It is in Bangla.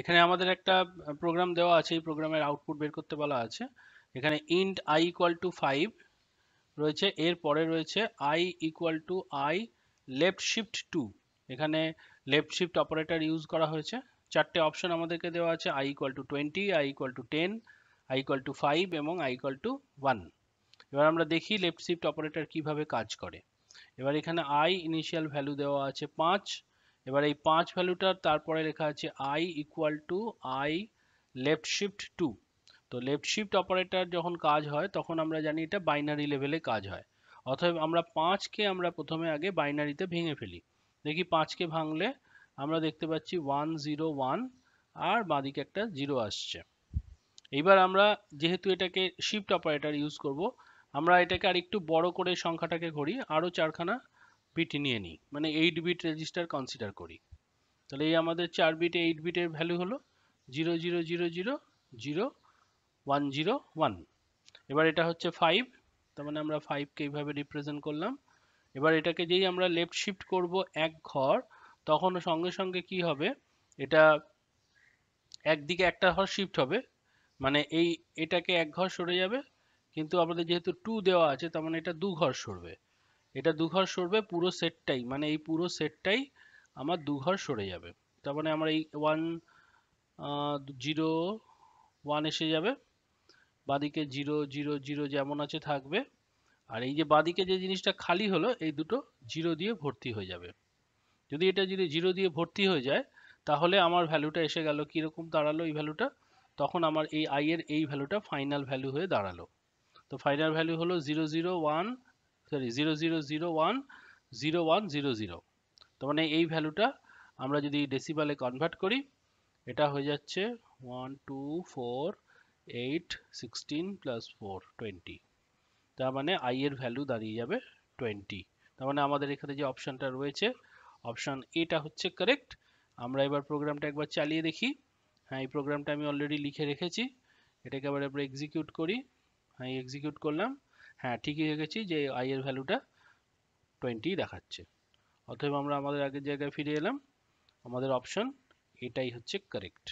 এখানে আমাদের একটা প্রোগ্রাম দেওয়া আছে এই প্রোগ্রামের আউটপুট বের করতে বলা আছে এখানে int I equal to five রয়েছে এর পরে রয়েছে I equal to I left shift two এখানে লেফট শিফট অপারেটর ইউজ করা হয়েছে চারটে অপশন আমাদেরকে দেওয়া আছে I equal to twenty I equal to ten I equal to five এবং আই ইকুয়াল টু ওয়ান এবার আমরা দেখি লেফট শিফট অপারেটর কিভাবে কাজ করে এবার এখানে আই ইনিশিয়াল ভ্যালু দেওয়া আছে পাঁচ এবার এই পাঁচ ভ্যালুটার তারপরে লেখা আছে I equal to I left shift two তো লেফট শিফট অপারেটর যখন কাজ হয় তখন আমরা জানি এটা বাইনারি লেভেলে কাজ হয় অতএব আমরা পাঁচকে আমরা প্রথমে আগে বাইনারিতে ভেঙে ফেলি দেখি পাঁচকে ভাঙলে আমরা দেখতে পাচ্ছি ওয়ান জিরো ওয়ান আর বাঁদিকে একটা জিরো আসছে এইবার আমরা যেহেতু এটাকে শিফট অপারেটর ইউজ করব আমরা এটাকে আর একটু বড় করে সংখ্যাটাকে ঘড়ি আরও চারখানা বিট নিয়ে নিই মানে এইট বিট রেজিস্টার কনসিডার করি তাহলে এই আমাদের চার বিট এইট বিটের ভ্যালু হলো zero zero zero zero zero one zero one এবার এটা হচ্ছে ফাইভ তার মানে আমরা ফাইভকে এইভাবে রিপ্রেজেন্ট করলাম এবার এটাকে যেই আমরা লেফট শিফট করব এক ঘর তখন সঙ্গে সঙ্গে কি হবে এটা একদিকে একটা ঘর শিফট হবে মানে এই এটাকে এক ঘর সরে যাবে কিন্তু আমাদের যেহেতু টু দেওয়া আছে তার মানে এটা দু ঘর সরবে এটা দুঘর সরবে পুরো সেটটাই মানে এই পুরো সেটটাই আমার দুঘর সরে যাবে তার মানে আমার এই ওয়ান জিরো ওয়ান এসে যাবে বাদিকে জিরো জিরো জিরো যেমন আছে থাকবে আর এই যে বাদিকে যে জিনিসটা খালি হলো এই দুটো জিরো দিয়ে ভর্তি হয়ে যাবে যদি এটা যদি জিরো দিয়ে ভর্তি হয়ে যায় তাহলে আমার ভ্যালুটা এসে গেল কীরকম দাঁড়ালো এই ভ্যালুটা তখন আমার এই আইয়ের এই ভ্যালুটা ফাইনাল ভ্যালু হয়ে দাঁড়ালো তো ফাইনাল ভ্যালু হলো zero zero one sorry zero zero zero one zero one zero zero তার মানে এই ভ্যালুটা আমরা যদি ডেসিবালে কনভার্ট করি এটা হয়ে যাচ্ছে one two four eight sixteen plus four twenty তার মানে আই এর ভ্যালু দাঁড়িয়ে যাবে টোয়েন্টি তার মানে আমাদের এখানে যে অপশানটা রয়েছে অপশান এটা হচ্ছে কারেক্ট আমরা এবার প্রোগ্রামটা একবার চালিয়ে দেখি হ্যাঁ এই প্রোগ্রামটা আমি অলরেডি লিখে রেখেছি এটাকে আবার আমরা এক্সিকিউট করি হ্যাঁ এক্সিকিউট করলাম হ্যাঁ ঠিকই রেখেছি যে আই এর ভ্যালুটা টোয়েন্টি দেখাচ্ছে অতএব আমরা আমাদের আগের জায়গায় ফিরে এলাম আমাদের অপশন এটাই হচ্ছে কারেক্ট